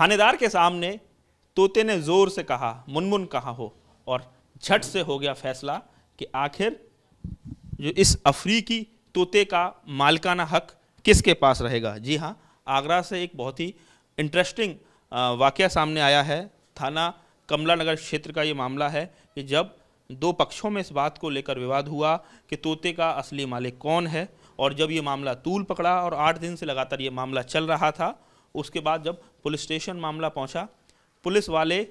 थानेदार के सामने तोते ने जोर से कहा मुनमुन कहा हो और झट से हो गया फैसला कि आखिर जो इस अफ्रीकी तोते का मालकाना हक किसके पास रहेगा जी हाँ आगरा से एक बहुत ही इंटरेस्टिंग वाक्य सामने आया है थाना कमला नगर क्षेत्र का ये मामला है कि जब दो पक्षों में इस बात को लेकर विवाद हुआ कि तोते का असली मालिक कौन है और जब ये मामला तूल पकड़ा और आठ दिन से लगातार ये मामला चल रहा था उसके बाद जब पुलिस स्टेशन मामला पहुंचा पुलिस वाले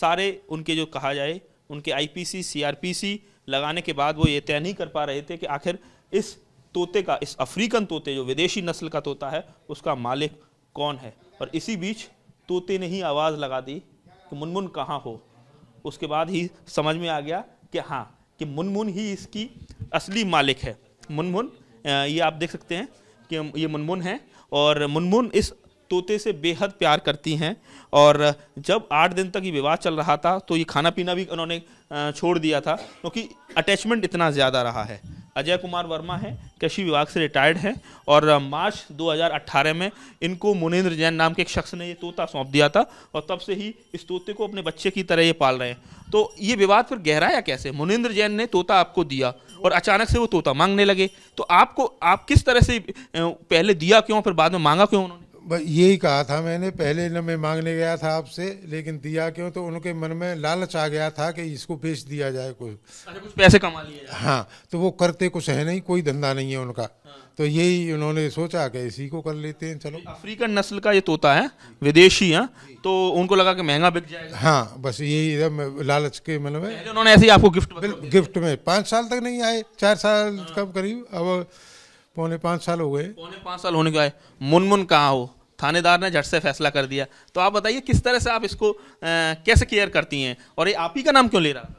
सारे उनके जो कहा जाए उनके आईपीसी सीआरपीसी लगाने के बाद वो ये तय नहीं कर पा रहे थे कि आखिर इस तोते का इस अफ्रीकन तोते जो विदेशी नस्ल का तोता है उसका मालिक कौन है और इसी बीच तोते ने ही आवाज़ लगा दी कि मुनमुन कहाँ हो उसके बाद ही समझ में आ गया कि हाँ कि मुनमुन ही इसकी असली मालिक है मुनमुन ये आप देख सकते हैं कि ये मुनमुन है और मुनमुन इस तोते से बेहद प्यार करती हैं और जब आठ दिन तक ये विवाह चल रहा था तो ये खाना पीना भी उन्होंने छोड़ दिया था क्योंकि अटैचमेंट इतना ज़्यादा रहा है अजय कुमार वर्मा है कृषि विभाग से रिटायर्ड हैं और मार्च 2018 में इनको मुनेन्द्र जैन नाम के एक शख्स ने ये तोता सौंप दिया था और तब से ही इस तोते को अपने बच्चे की तरह ये पाल रहे हैं तो ये विवाद फिर गहराया कैसे मुनेन्द्र जैन ने तोता आपको दिया और अचानक से वो तोता मांगने लगे तो आपको आप किस तरह से पहले दिया क्यों फिर बाद में मांगा क्यों उन्होंने यही कहा था मैंने पहले न मैं मांगने गया था आपसे लेकिन दिया क्यों तो उनके मन में लालच आ गया था कि इसको बेच दिया जाए कुछ अच्छा, कुछ पैसे कमा लिए हाँ तो वो करते कुछ है नहीं कोई धंधा नहीं है उनका हाँ। तो यही उन्होंने सोचा कि इसी को कर लेते हैं चलो अफ्रीकन नस्ल का ये तोता है विदेशी है तो उनको लगा कि महंगा बिक जाएगा हाँ बस यही लालच के मन में उन्होंने ऐसे ही आपको गिफ्ट गिफ्ट में पाँच साल तक नहीं आए चार साल कब करीब अब पौने पाँच साल हो गए पौने पाँच साल होने के आए मुनमुन कहाँ हो थानेदार ने झट से फैसला कर दिया तो आप बताइए किस तरह से आप इसको आ, कैसे केयर करती हैं और ये आप ही का नाम क्यों ले रहा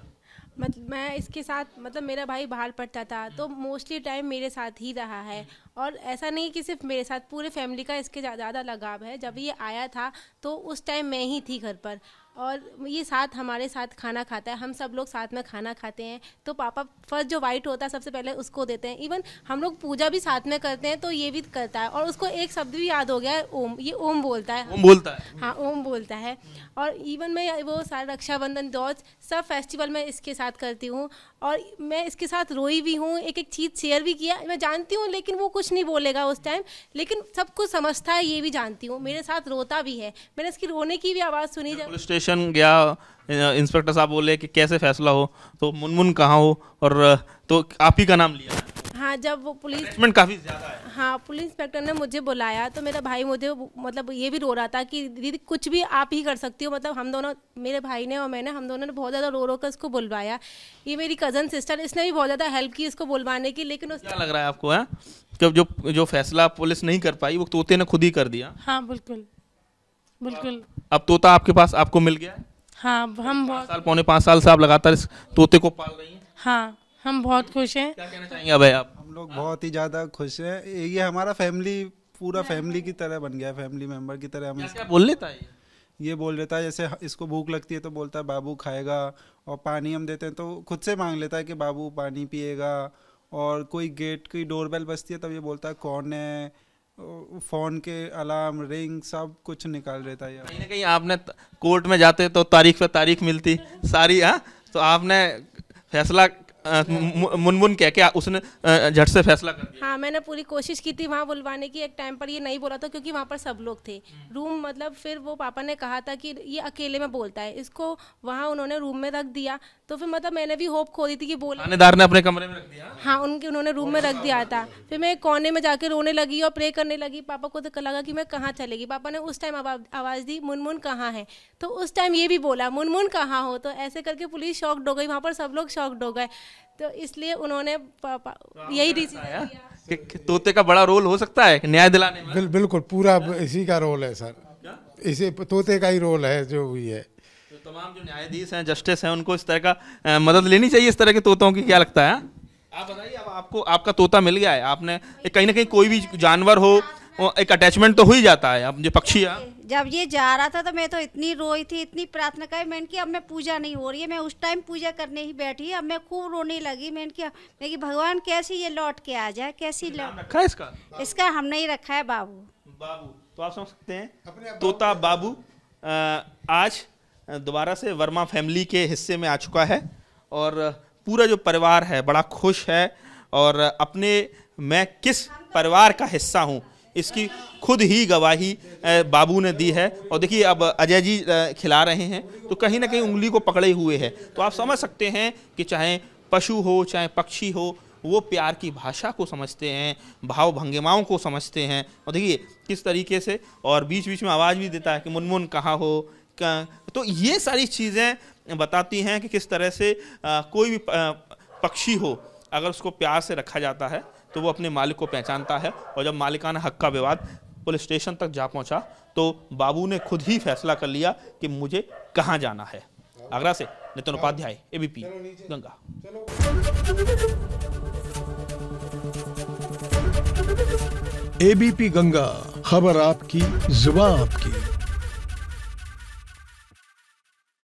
मतलब मैं इसके साथ मतलब मेरा भाई बाहर पढ़ता था तो मोस्टली टाइम मेरे साथ ही रहा है और ऐसा नहीं कि सिर्फ मेरे साथ पूरे फैमिली का इसके ज़्यादा लगाव है जब ये आया था तो उस टाइम मैं ही थी घर पर और ये साथ हमारे साथ खाना खाता है हम सब लोग साथ में खाना खाते हैं तो पापा फर्स्ट जो वाइट होता है सबसे पहले उसको देते हैं इवन हम लोग पूजा भी साथ में करते हैं तो ये भी करता है और उसको एक शब्द भी याद हो गया है ओम ये ओम बोलता है ओम बोलता है हाँ ओम बोलता है और इवन मैं वो सारा रक्षाबंधन दौज सब फेस्टिवल में इसके साथ करती हूँ और मैं इसके साथ रोई भी हूँ एक एक चीज़ शेयर भी किया मैं जानती हूँ लेकिन वो कुछ कुछ नहीं बोलेगा उस टाइम लेकिन सब कुछ समझता है ये भी जानती हूँ मेरे साथ रोता भी है मैंने इसकी रोने की भी आवाज़ सुनी जब पुलिस स्टेशन गया इंस्पेक्टर साहब बोले कि कैसे फैसला हो तो मुनमुन कहाँ हो और तो आप ही का नाम लिया हाँ जब वो पुलिस काफी ज्यादा हाँ पुलिस इंस्पेक्टर ने मुझे बुलाया तो मेरा भाई मुझे मतलब ये भी रो रहा था कि दीदी कुछ भी आप ही कर सकती हो मतलब हम दोनों मेरे भाई ने और मैंने हम दोनों ने बहुत ज़्यादा रो रो कर उसको बुलवाया ये मेरी कज़न सिस्टर इसने भी बहुत ज़्यादा हेल्प की इसको बुलवाने की लेकिन उस क्या लग रहा है आपको है कि जो जो फैसला पुलिस नहीं कर पाई वो तोते ने खुद ही कर दिया हाँ बिल्कुल बिल्कुल अब तोता आपके पास आपको मिल गया हाँ हम बहुत साल पौने पाँच साल से आप लगातार इस तोते को पाल रही हैं हाँ हम बहुत खुश हैं क्या कहना चाहेंगे अब आप लोग बहुत ही ज़्यादा खुश हैं ये हमारा फैमिली पूरा फैमिली की तरह बन गया फैमिली मेंबर की तरह हम बोल लेता है ये बोल देता है जैसे इसको भूख लगती है तो बोलता है बाबू खाएगा और पानी हम देते हैं तो खुद से मांग लेता है कि बाबू पानी पिएगा और कोई गेट की डोर बेल बजती है तब ये बोलता है कौन है फ़ोन के अलार्म रिंग सब कुछ निकाल देता है कहीं ना कहीं आपने कोर्ट में जाते तो तारीख पर तारीख मिलती सारी हाँ तो आपने फैसला मुनमुन क्या क्या उसने झट से फैसला कर दिया हाँ मैंने पूरी कोशिश की थी वहाँ बुलवाने की एक टाइम पर ये नहीं बोला था क्योंकि वहाँ पर सब लोग थे हम्म। रूम मतलब फिर वो पापा ने कहा था कि ये अकेले में बोलता है इसको वहाँ उन्होंने रूम में रख दिया तो फिर मतलब मैंने भी होप खो दी थी कि बोला ने अपने कमरे में रख दिया हाँ उनके उन्होंने रूम में रख दिया था फिर मैं कोने में जाकर रोने लगी और प्रे करने लगी पापा को तो लगा कि मैं कहाँ चलेगी पापा ने उस टाइम आवाज़ दी मुनमुन कहाँ है तो उस टाइम ये भी बोला मुनमुन कहाँ हो तो ऐसे करके पुलिस शॉक्ड हो गई वहाँ पर सब लोग शॉक्ड हो गए तो इसलिए उन्होंने तो यही रीजन कि तोते का बड़ा रोल हो सकता है न्याय दिलाने में बिल, बिल्कुल पूरा इसी का रोल है सर इसे तोते का ही रोल है जो भी है तो तमाम जो न्यायाधीश हैं जस्टिस हैं उनको इस तरह का मदद लेनी चाहिए इस तरह के तोतों की क्या लगता है आप बताइए अब आपको आपका तोता मिल गया है आपने कहीं ना कहीं कोई भी जानवर हो एक अटैचमेंट तो हो ही जाता है अब जो पक्षी है जब ये जा रहा था तो मैं तो इतनी रोई थी इतनी प्रार्थना करी मैंने की अब मैं पूजा नहीं हो रही है मैं उस टाइम पूजा करने ही बैठी अब मैं खूब रोने लगी मैंने की मैं कि भगवान कैसे ये लौट के आ जाए कैसी लौट इसका इसका हमने ही रखा है बाबू बाबू तो आप समझ सकते हैं तोता बाबू आज दोबारा से वर्मा फैमिली के हिस्से में आ चुका है और पूरा जो परिवार है बड़ा खुश है और अपने मैं किस परिवार का हिस्सा हूँ इसकी खुद ही गवाही बाबू ने दी है और देखिए अब अजय जी खिला रहे हैं तो कहीं ना कहीं उंगली को पकड़े हुए है तो आप समझ सकते हैं कि चाहे पशु हो चाहे पक्षी हो वो प्यार की भाषा को समझते हैं भाव भंगिमाओं को समझते हैं और देखिए किस तरीके से और बीच बीच में आवाज़ भी देता है कि मुनमुन कहाँ हो तो ये सारी चीज़ें बताती हैं कि किस तरह से कोई भी पक्षी हो अगर उसको प्यार से रखा जाता है तो वो अपने मालिक को पहचानता है और जब मालिकाना हक का विवाद पुलिस स्टेशन तक जा पहुंचा तो बाबू ने खुद ही फैसला कर लिया कि मुझे कहाँ जाना है आगरा से नितिन उपाध्याय एबीपी गंगा एबीपी गंगा खबर आपकी जुबा आपकी